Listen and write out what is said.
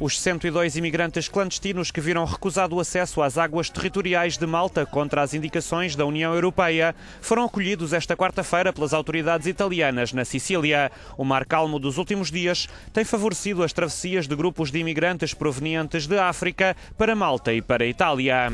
Os 102 imigrantes clandestinos que viram recusado o acesso às águas territoriais de Malta contra as indicações da União Europeia foram acolhidos esta quarta-feira pelas autoridades italianas na Sicília. O mar calmo dos últimos dias tem favorecido as travessias de grupos de imigrantes provenientes de África para Malta e para Itália.